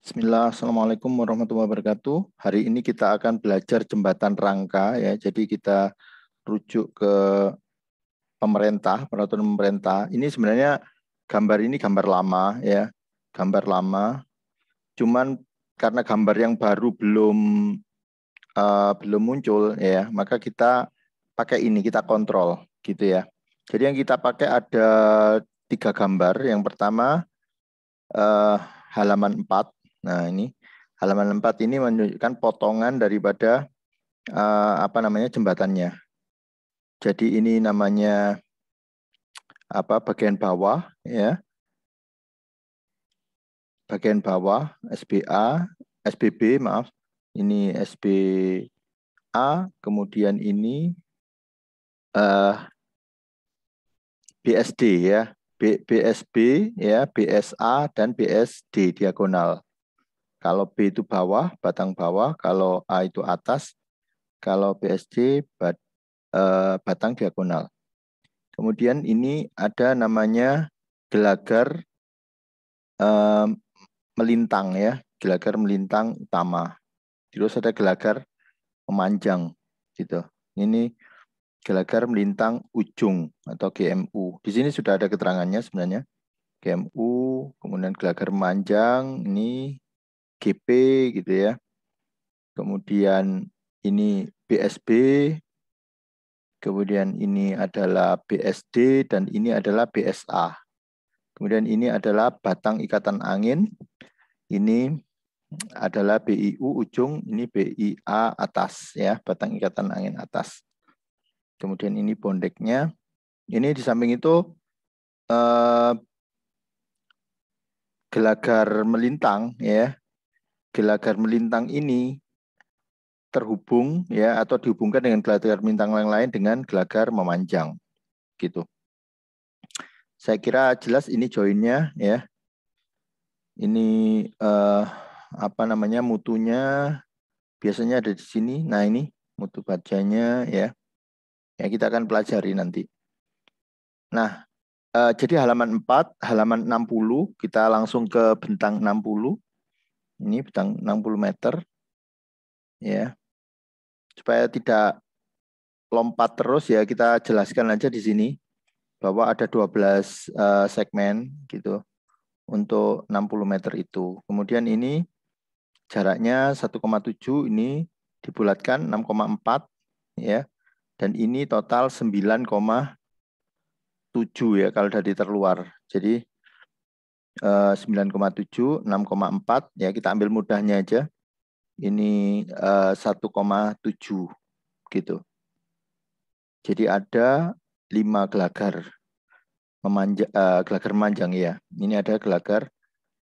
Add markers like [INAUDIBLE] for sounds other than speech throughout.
Bismillah, Assalamualaikum warahmatullahi wabarakatuh. Hari ini kita akan belajar jembatan rangka ya. Jadi kita rujuk ke pemerintah, peraturan pemerintah. Ini sebenarnya gambar ini gambar lama ya, gambar lama. Cuman karena gambar yang baru belum uh, belum muncul ya, maka kita pakai ini kita kontrol gitu ya. Jadi yang kita pakai ada tiga gambar. Yang pertama uh, halaman 4 Nah, ini halaman 4 ini menunjukkan potongan daripada uh, apa namanya jembatannya. Jadi ini namanya apa bagian bawah ya. Bagian bawah SBA, SBB maaf. Ini SBA, kemudian ini uh, eh, BSD ya, B, BSB ya, BSA dan BSD diagonal. Kalau B itu bawah, batang bawah. Kalau A itu atas. Kalau BSD, bat, eh, batang diagonal. Kemudian ini ada namanya gelagar eh, melintang ya. Gelagar melintang utama. Terus ada gelagar memanjang gitu. Ini gelagar melintang ujung atau GMU. Di sini sudah ada keterangannya sebenarnya. GMU, kemudian gelagar memanjang, ini GP gitu ya. Kemudian ini BSB, kemudian ini adalah BSD, dan ini adalah BSA. Kemudian ini adalah batang ikatan angin, ini adalah BIU ujung, ini BIA atas, ya batang ikatan angin atas. Kemudian ini bondeknya. Ini di samping itu eh, gelagar melintang, ya gelagar melintang ini terhubung ya atau dihubungkan dengan gelagar melintang yang lain dengan gelagar memanjang gitu. Saya kira jelas ini joinnya ya. Ini eh, apa namanya mutunya biasanya ada di sini. Nah ini mutu bacanya ya. Ya kita akan pelajari nanti. Nah, eh, jadi halaman 4, halaman 60 kita langsung ke bentang 60 ini pedang 60 meter. Ya. Supaya tidak lompat terus ya, kita jelaskan aja di sini bahwa ada 12 uh, eh, segmen gitu untuk 60 meter itu. Kemudian ini jaraknya 1,7 ini dibulatkan 6,4 ya. Dan ini total 9,7 ya kalau dari terluar. Jadi 9,7, eh, empat ya kita ambil mudahnya aja. Ini 1,7 eh, gitu. Jadi ada 5 eh, gelagar memanjang gelagar manjang ya. Ini ada gelagar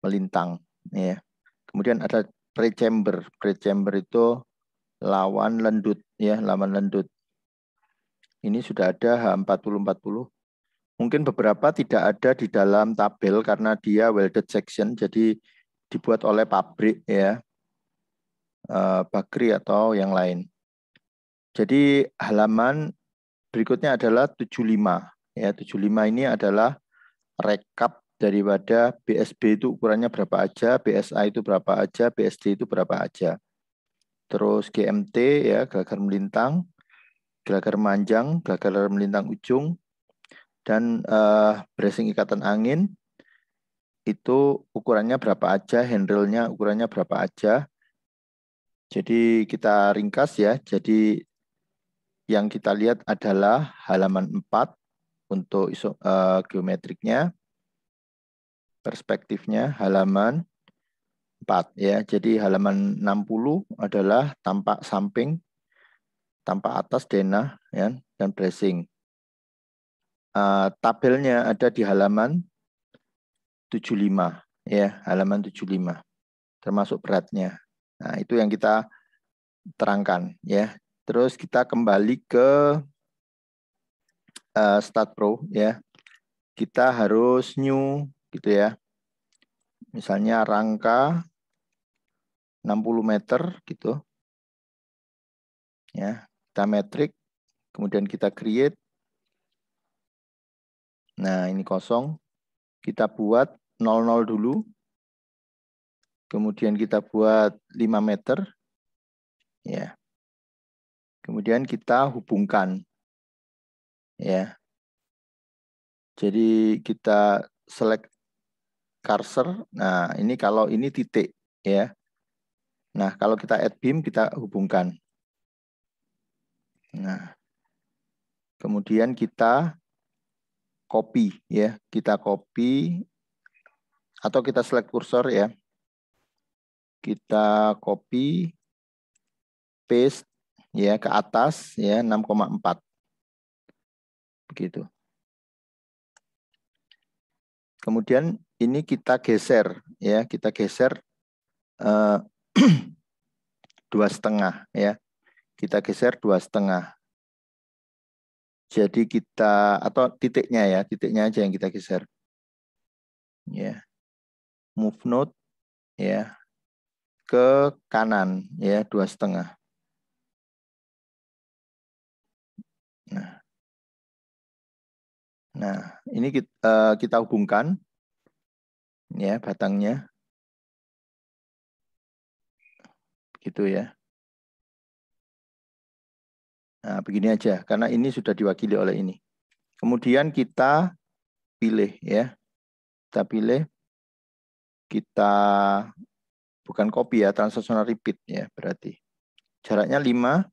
melintang ya. Kemudian ada pre-chamber. Pre-chamber itu lawan lendut ya, lawan lendut. Ini sudah ada H40 40 Mungkin beberapa tidak ada di dalam tabel karena dia welded section, jadi dibuat oleh pabrik ya, eh, bakri atau yang lain. Jadi halaman berikutnya adalah 75. Ya, 75 ini adalah rekap daripada BSB itu ukurannya berapa aja, BSA itu berapa aja, BSD itu berapa aja. Terus GMT ya, gelagar melintang, gelagar manjang, gelagar melintang ujung, dan uh, bracing ikatan angin itu ukurannya berapa aja, handle-nya ukurannya berapa aja. Jadi kita ringkas ya. Jadi yang kita lihat adalah halaman 4 untuk iso, uh, geometriknya. Perspektifnya halaman 4 ya. Jadi halaman 60 adalah tampak samping, tampak atas denah ya dan bracing. Eh, tabelnya ada di halaman 75 ya, halaman 75 termasuk beratnya. Nah, itu yang kita terangkan ya. Terus kita kembali ke uh, Start Pro ya. Kita harus new gitu ya. Misalnya rangka 60 meter gitu. Ya, kita metrik, kemudian kita create Nah, ini kosong. Kita buat 00 dulu. Kemudian kita buat 5 meter. Ya. Kemudian kita hubungkan. Ya. Jadi kita select cursor. Nah, ini kalau ini titik ya. Nah, kalau kita add beam kita hubungkan. Nah, kemudian kita copy ya. Kita copy atau kita select kursor ya. Kita copy paste ya ke atas ya 6,4. Begitu. Kemudian ini kita geser ya, kita geser eh, [CLEARS THROAT] dua setengah ya. Kita geser dua setengah. Jadi kita atau titiknya ya, titiknya aja yang kita geser. Ya. Move node ya ke kanan ya dua setengah. Nah. Nah, ini kita, uh, eh, kita hubungkan ya batangnya. Gitu ya. Nah, begini aja, karena ini sudah diwakili oleh ini. Kemudian kita pilih ya. Kita pilih, kita bukan copy ya, transaksional repeat ya berarti. Jaraknya 5,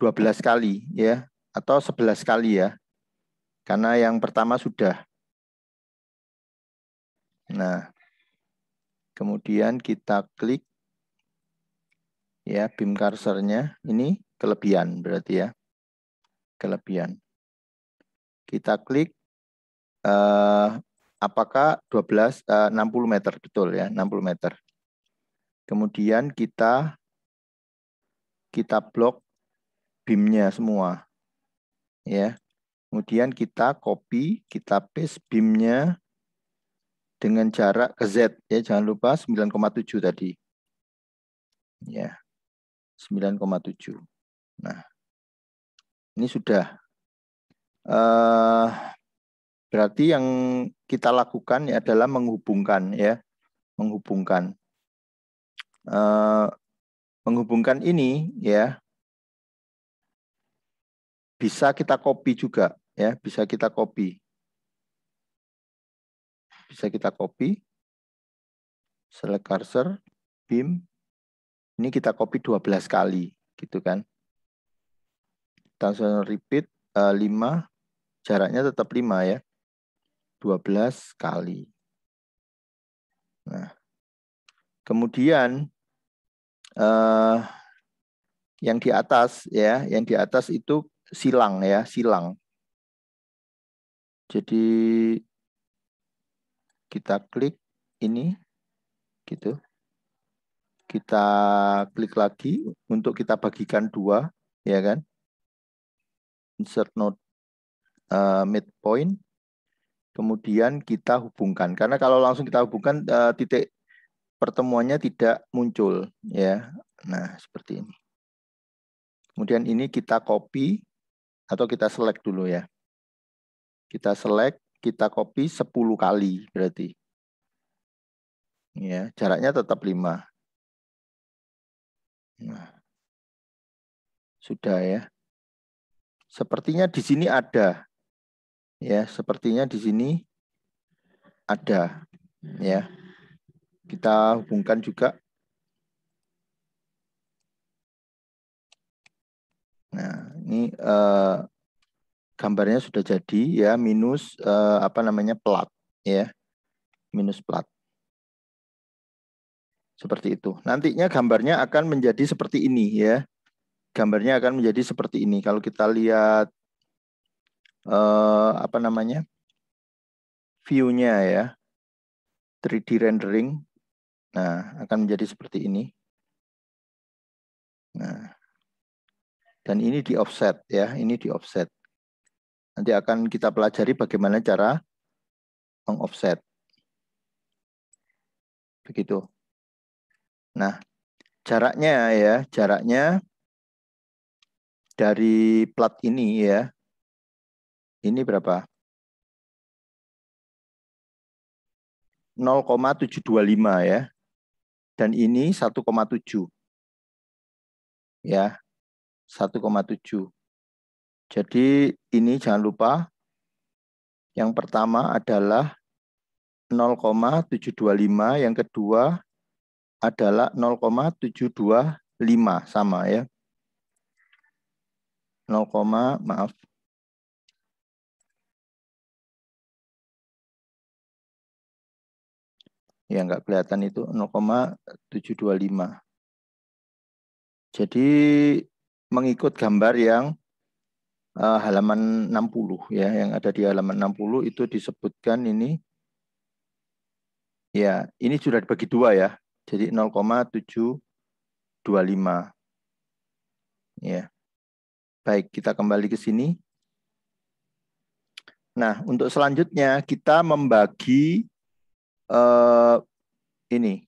12 kali ya, atau 11 kali ya. Karena yang pertama sudah. Nah, kemudian kita klik ya beam cursornya. Ini kelebihan berarti ya kelebihan. Kita klik eh, apakah 12 eh, 60 meter betul ya 60 meter. Kemudian kita kita blok beamnya semua ya. Kemudian kita copy, kita paste beamnya dengan jarak ke Z ya jangan lupa 9,7 tadi. Ya. 9,7. Nah, ini sudah. Uh, berarti yang kita lakukan ya adalah menghubungkan ya, menghubungkan. Uh, menghubungkan ini ya bisa kita copy juga ya, bisa kita copy. Bisa kita copy. Select cursor, beam. Ini kita copy 12 kali gitu kan. Transnational repeat uh, eh, 5, jaraknya tetap 5 ya. 12 kali. Nah, kemudian uh, yang di atas ya, yang di atas itu silang ya, silang. Jadi kita klik ini gitu. Kita klik lagi untuk kita bagikan dua, ya kan? insert node uh, eh, midpoint, kemudian kita hubungkan. Karena kalau langsung kita hubungkan uh, titik pertemuannya tidak muncul, ya. Nah seperti ini. Kemudian ini kita copy atau kita select dulu ya. Kita select, kita copy 10 kali berarti. Ya, jaraknya tetap 5. Nah, sudah ya. Sepertinya di sini ada. Ya, sepertinya di sini ada. Ya. Kita hubungkan juga. Nah, ini eh, gambarnya sudah jadi ya minus eh, apa namanya plat ya. Minus plat seperti itu. Nantinya gambarnya akan menjadi seperti ini ya gambarnya akan menjadi seperti ini. Kalau kita lihat eh, apa namanya view-nya ya 3D rendering, nah akan menjadi seperti ini. Nah, dan ini di offset ya, ini di offset. Nanti akan kita pelajari bagaimana cara mengoffset. Begitu. Nah, jaraknya ya, jaraknya dari plat ini ya. Ini berapa? 0,725 ya. Dan ini 1,7. Ya. 1,7. Jadi ini jangan lupa yang pertama adalah 0,725, yang kedua adalah 0,725 sama ya. 0, maaf. Ya, nggak kelihatan itu 0,725. Jadi mengikut gambar yang uh, halaman 60 ya, yang ada di halaman 60 itu disebutkan ini ya, ini sudah dibagi dua ya. Jadi 0,725. Ya. Baik, kita kembali ke sini. Nah, untuk selanjutnya kita membagi uh, ini.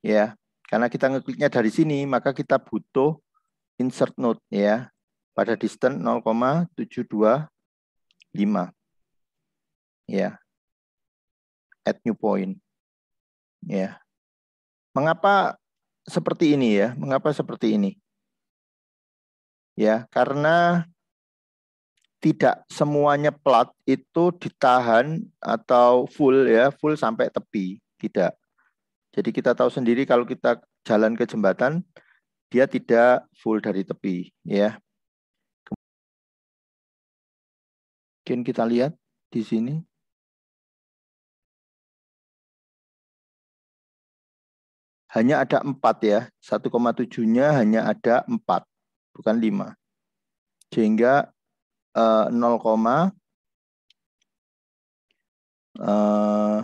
Ya, karena kita ngekliknya dari sini, maka kita butuh insert node ya pada distance 0,725. Ya. At new point. Ya. Mengapa seperti ini ya? Mengapa seperti ini? ya karena tidak semuanya plat itu ditahan atau full ya full sampai tepi tidak jadi kita tahu sendiri kalau kita jalan ke jembatan dia tidak full dari tepi ya mungkin kita lihat di sini hanya ada empat ya 1,7 nya hanya ada empat bukan 5. Sehingga eh, 0, uh,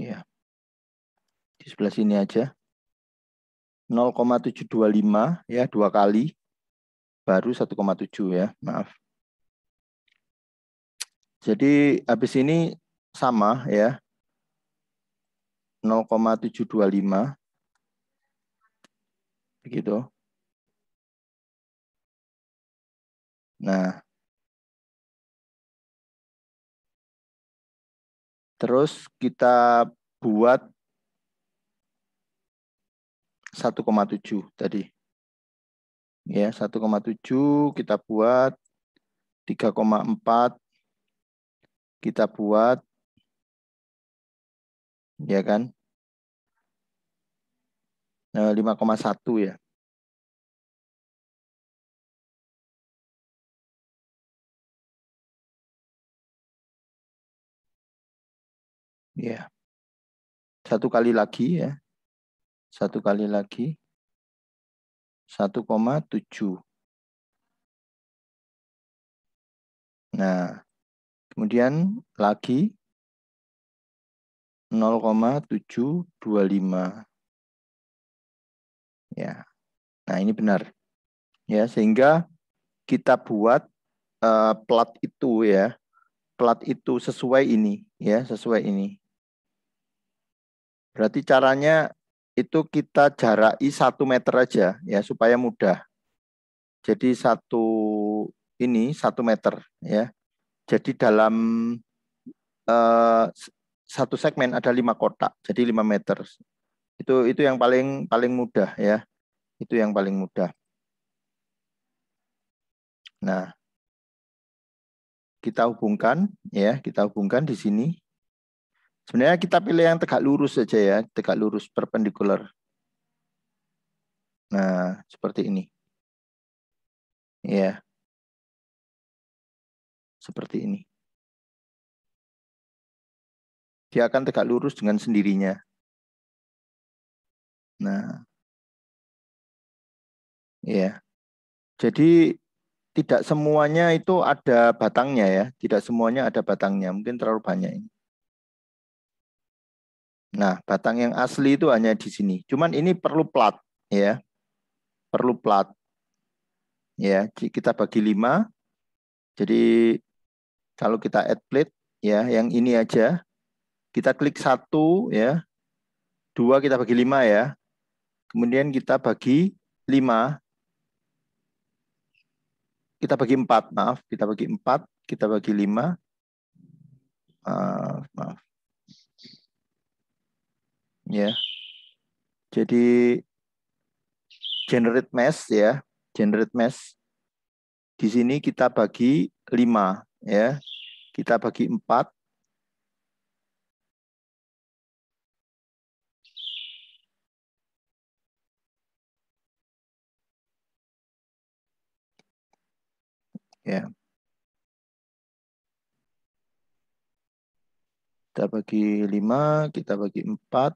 ya di sebelah sini aja 0,725 ya dua kali baru 1,7 ya maaf jadi habis ini sama ya. 0,725 begitu. Nah, terus kita buat 1,7 tadi. Ya, 1,7 kita buat 3,4 kita buat ya kan 5,1 eh, ya Ya. Satu kali lagi ya. Satu kali lagi. 1,7. Nah, Kemudian lagi 0,725. Ya. Nah, ini benar. Ya, sehingga kita buat uh, eh, plat itu ya. Plat itu sesuai ini ya, sesuai ini. Berarti caranya itu kita jarai satu meter aja ya supaya mudah. Jadi satu ini satu meter ya. Jadi dalam uh, satu segmen ada lima kotak, jadi lima meter. Itu itu yang paling paling mudah ya. Itu yang paling mudah. Nah, kita hubungkan ya, kita hubungkan di sini. Sebenarnya kita pilih yang tegak lurus saja ya, tegak lurus perpendicular. Nah, seperti ini. Ya seperti ini. Dia akan tegak lurus dengan sendirinya. Nah, ya. Jadi tidak semuanya itu ada batangnya ya, tidak semuanya ada batangnya, mungkin terlalu banyak ini. Nah, batang yang asli itu hanya di sini. Cuman ini perlu plat ya. Perlu plat. Ya, kita bagi lima. Jadi kalau kita add plate, ya, yang ini aja. Kita klik satu, ya. Dua kita bagi lima, ya. Kemudian kita bagi lima. Kita bagi empat, maaf. Kita bagi empat, kita bagi lima. Maaf, maaf. Ya. Jadi generate mesh ya, generate mesh. Di sini kita bagi lima ya kita bagi empat ya kita bagi lima kita bagi empat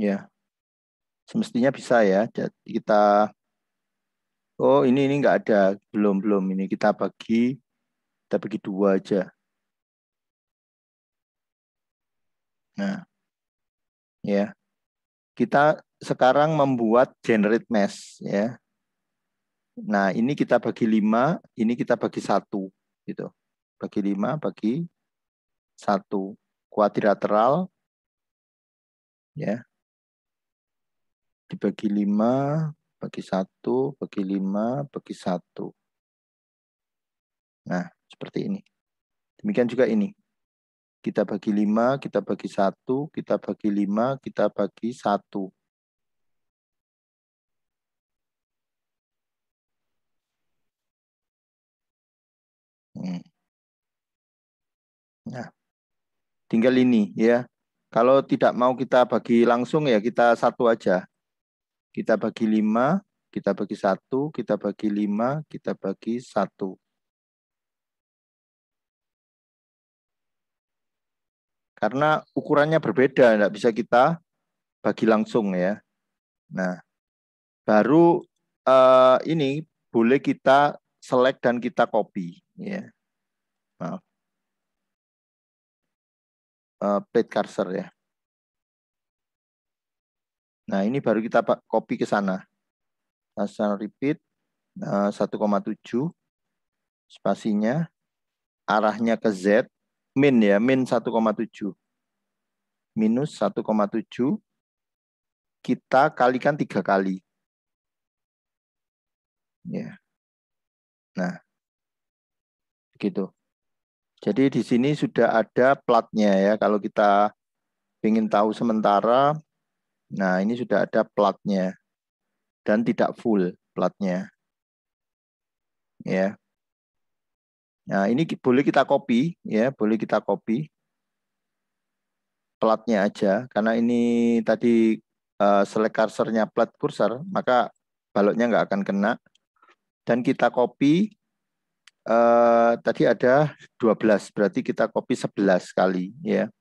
ya semestinya bisa ya jadi kita oh ini ini nggak ada belum belum ini kita bagi kita bagi dua aja nah ya kita sekarang membuat generate mesh ya nah ini kita bagi lima ini kita bagi satu gitu bagi lima bagi satu kuadrilateral ya dibagi 5, bagi 1, bagi 5, bagi 1. Nah, seperti ini. Demikian juga ini. Kita bagi 5, kita bagi 1, kita bagi 5, kita bagi 1. Hmm. Nah, tinggal ini ya. Kalau tidak mau kita bagi langsung ya kita satu aja. Kita bagi 5, kita bagi 1, kita bagi 5, kita bagi 1. Karena ukurannya berbeda, tidak bisa kita bagi langsung ya. Nah, baru uh, ini boleh kita select dan kita copy. Ya. Maaf. Uh, eh, plate cursor ya. Nah, ini baru kita copy ke sana. Asal repeat 1,7 eh, spasinya arahnya ke Z min ya, min 1,7. Minus 1,7 kita kalikan tiga kali. Ya. Nah. Begitu. Jadi di sini sudah ada platnya ya. Kalau kita ingin tahu sementara Nah, ini sudah ada platnya dan tidak full platnya. Ya. Nah, ini boleh kita copy ya, boleh kita copy platnya aja karena ini tadi uh, select cursor-nya plat kursor maka baloknya nggak akan kena dan kita copy uh, tadi ada 12 berarti kita copy 11 kali ya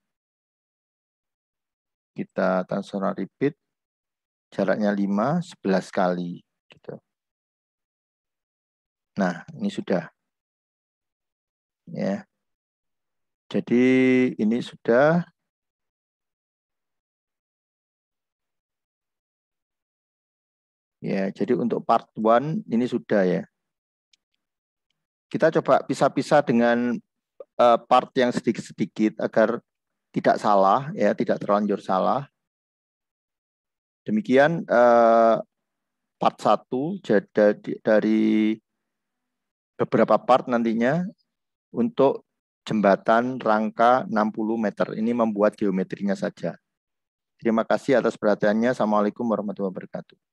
kita transfer repeat jaraknya 5 11 kali gitu. Nah, ini sudah ya. Jadi ini sudah Ya, jadi untuk part 1 ini sudah ya. Kita coba pisah-pisah dengan eh, part yang sedikit-sedikit agar tidak salah ya tidak terlanjur salah demikian eh, part 1 dari beberapa part nantinya untuk jembatan rangka 60 meter. Ini membuat geometrinya saja. Terima kasih atas perhatiannya. Assalamualaikum warahmatullahi wabarakatuh.